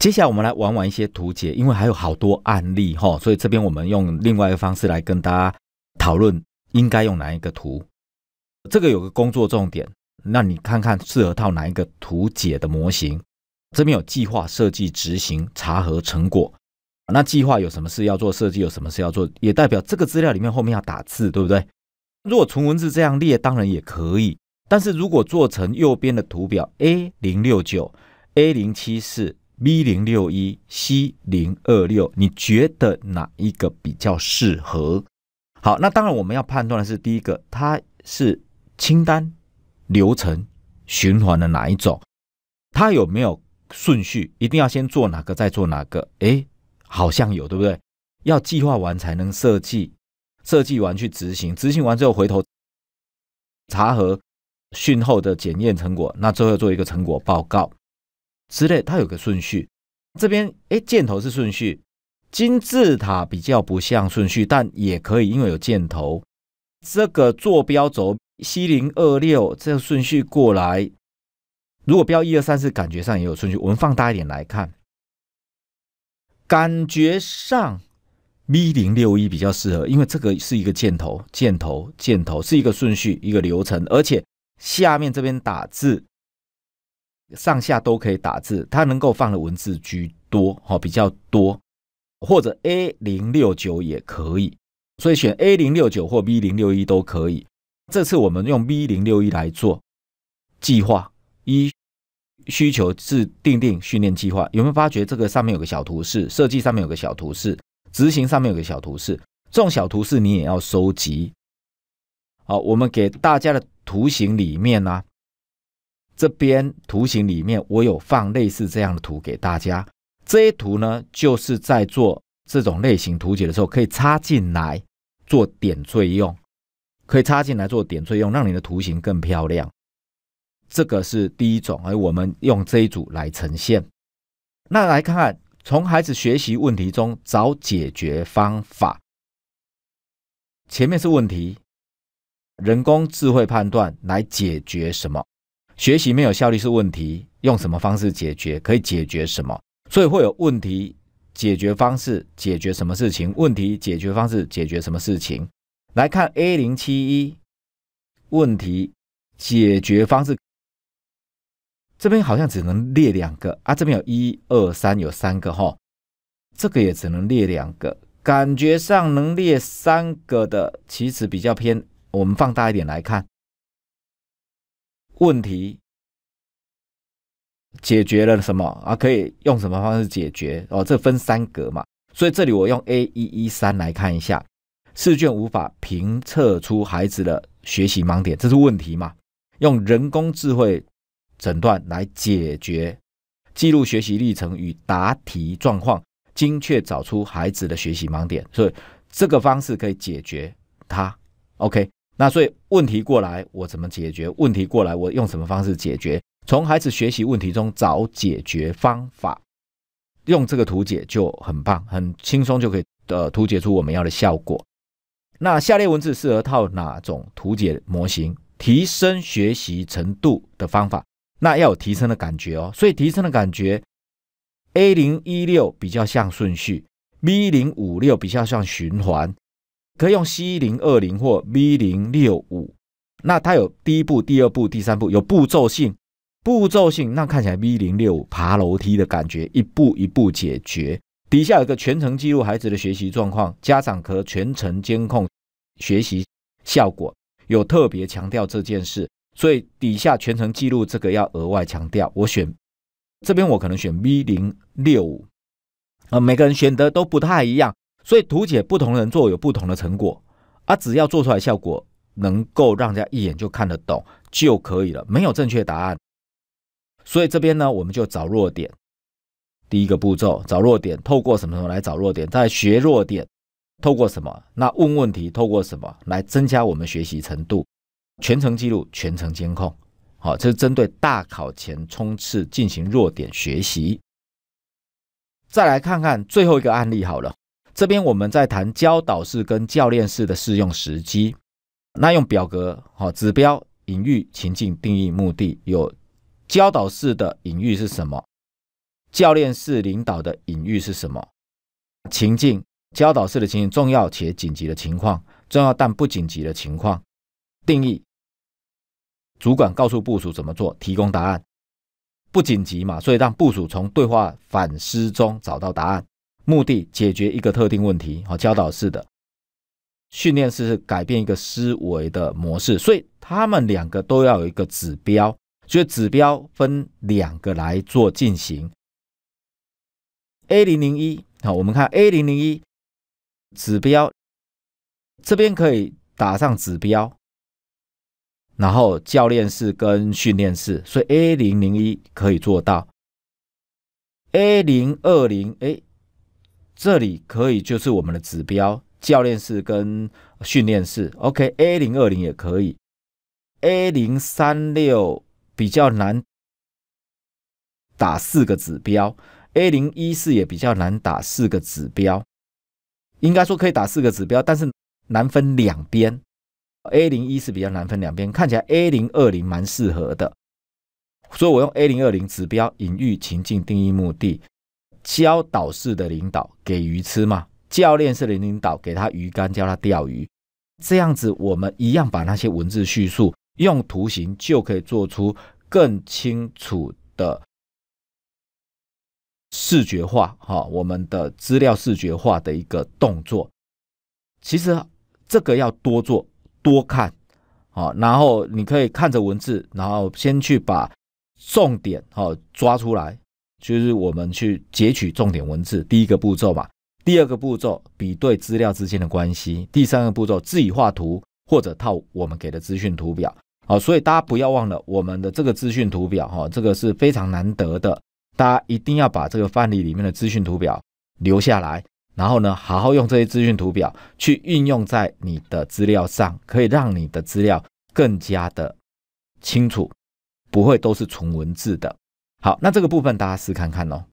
接下来我们来玩玩一些图解，因为还有好多案例哈，所以这边我们用另外一个方式来跟大家讨论应该用哪一个图。这个有个工作重点，那你看看适合套哪一个图解的模型。这边有计划、设计、执行、查核、成果。那计划有什么事要做？设计有什么事要做？也代表这个资料里面后面要打字，对不对？如果纯文字这样列，当然也可以。但是如果做成右边的图表 A 零六九、A 零七四。B 零六一 C 零二六，你觉得哪一个比较适合？好，那当然我们要判断的是，第一个它是清单、流程、循环的哪一种？它有没有顺序？一定要先做哪个，再做哪个？诶，好像有，对不对？要计划完才能设计，设计完去执行，执行完之后回头查核训后的检验成果，那最后做一个成果报告。之类，它有个顺序。这边，哎，箭头是顺序，金字塔比较不像顺序，但也可以，因为有箭头。这个坐标轴 C 零二六这个顺序过来，如果标一二三四，感觉上也有顺序。我们放大一点来看，感觉上 V 零六一比较适合，因为这个是一个箭头，箭头，箭头是一个顺序，一个流程，而且下面这边打字。上下都可以打字，它能够放的文字居多，好比较多，或者 A 零六九也可以，所以选 A 零六九或 B 零六一都可以。这次我们用 B 零六一来做计划一需求制定定训练计划。有没有发觉这个上面有个小图示？设计上面有个小图示，执行上面有个小图示，这种小图示你也要收集。好，我们给大家的图形里面呢。这边图形里面，我有放类似这样的图给大家。这些图呢，就是在做这种类型图解的时候，可以插进来做点缀用，可以插进来做点缀用，让你的图形更漂亮。这个是第一种，而我们用这一组来呈现。那来看看，从孩子学习问题中找解决方法。前面是问题，人工智慧判断来解决什么？学习没有效率是问题，用什么方式解决？可以解决什么？所以会有问题解决方式解决什么事情？问题解决方式解决什么事情？来看 A 零七一问题解决方式，这边好像只能列两个啊，这边有一二三，有三个哈，这个也只能列两个，感觉上能列三个的其实比较偏，我们放大一点来看。问题解决了什么啊？可以用什么方式解决？哦，这分三格嘛，所以这里我用 A 一一三来看一下，试卷无法评测出孩子的学习盲点，这是问题嘛？用人工智慧诊断来解决，记录学习历程与答题状况，精确找出孩子的学习盲点，所以这个方式可以解决它。OK。那所以问题过来，我怎么解决问题过来？我用什么方式解决？从孩子学习问题中找解决方法，用这个图解就很棒，很轻松就可以呃图解出我们要的效果。那下列文字适合套哪种图解模型？提升学习程度的方法，那要有提升的感觉哦。所以提升的感觉，A 零一六比较像顺序，B 零五六比较像循环。可以用 C 零二零或 V 零六五，那它有第一步、第二步、第三步，有步骤性。步骤性，那看起来 V 零六五爬楼梯的感觉，一步一步解决。底下有个全程记录孩子的学习状况，家长可全程监控学习效果，有特别强调这件事。所以底下全程记录这个要额外强调。我选这边，我可能选 V 零六五，啊，每个人选的都不太一样。所以图解不同人做有不同的成果，啊，只要做出来效果能够让人家一眼就看得懂就可以了，没有正确答案。所以这边呢，我们就找弱点。第一个步骤找弱点，透过什么什么来找弱点？在学弱点，透过什么？那问问题，透过什么来增加我们学习程度？全程记录，全程监控。好，这是针对大考前冲刺进行弱点学习。再来看看最后一个案例，好了。这边我们在谈教导式跟教练式的适用时机，那用表格、好指标、隐喻、情境、定义、目的。有教导式的隐喻是什么？教练式领导的隐喻是什么？情境，教导式的情境，重要且紧急的情况，重要但不紧急的情况。定义，主管告诉部署怎么做，提供答案。不紧急嘛，所以让部署从对话反思中找到答案。目的解决一个特定问题，好，教导式的训练是改变一个思维的模式，所以他们两个都要有一个指标，所以指标分两个来做进行。A 零零一，好，我们看 A 零零一指标这边可以打上指标，然后教练室跟训练室，所以 A 零零一可以做到。A 零二零，哎。这里可以就是我们的指标教练室跟训练室，OK，A 零二零也可以，A 零三六比较难打四个指标，A 零一四也比较难打四个指标，应该说可以打四个指标，但是难分两边，A 零一是比较难分两边，看起来 A 零二零蛮适合的，所以我用 A 零二零指标隐喻情境定义目的。教导式的领导给鱼吃嘛？教练是领领导给他鱼竿教他钓鱼，这样子我们一样把那些文字叙述用图形就可以做出更清楚的视觉化哈。我们的资料视觉化的一个动作，其实这个要多做多看啊。然后你可以看着文字，然后先去把重点哦抓出来。就是我们去截取重点文字，第一个步骤嘛。第二个步骤，比对资料之间的关系。第三个步骤，自己画图或者套我们给的资讯图表。好，所以大家不要忘了我们的这个资讯图表哈，这个是非常难得的，大家一定要把这个范例里面的资讯图表留下来，然后呢，好好用这些资讯图表去运用在你的资料上，可以让你的资料更加的清楚，不会都是纯文字的。好，那这个部分大家试看看哦。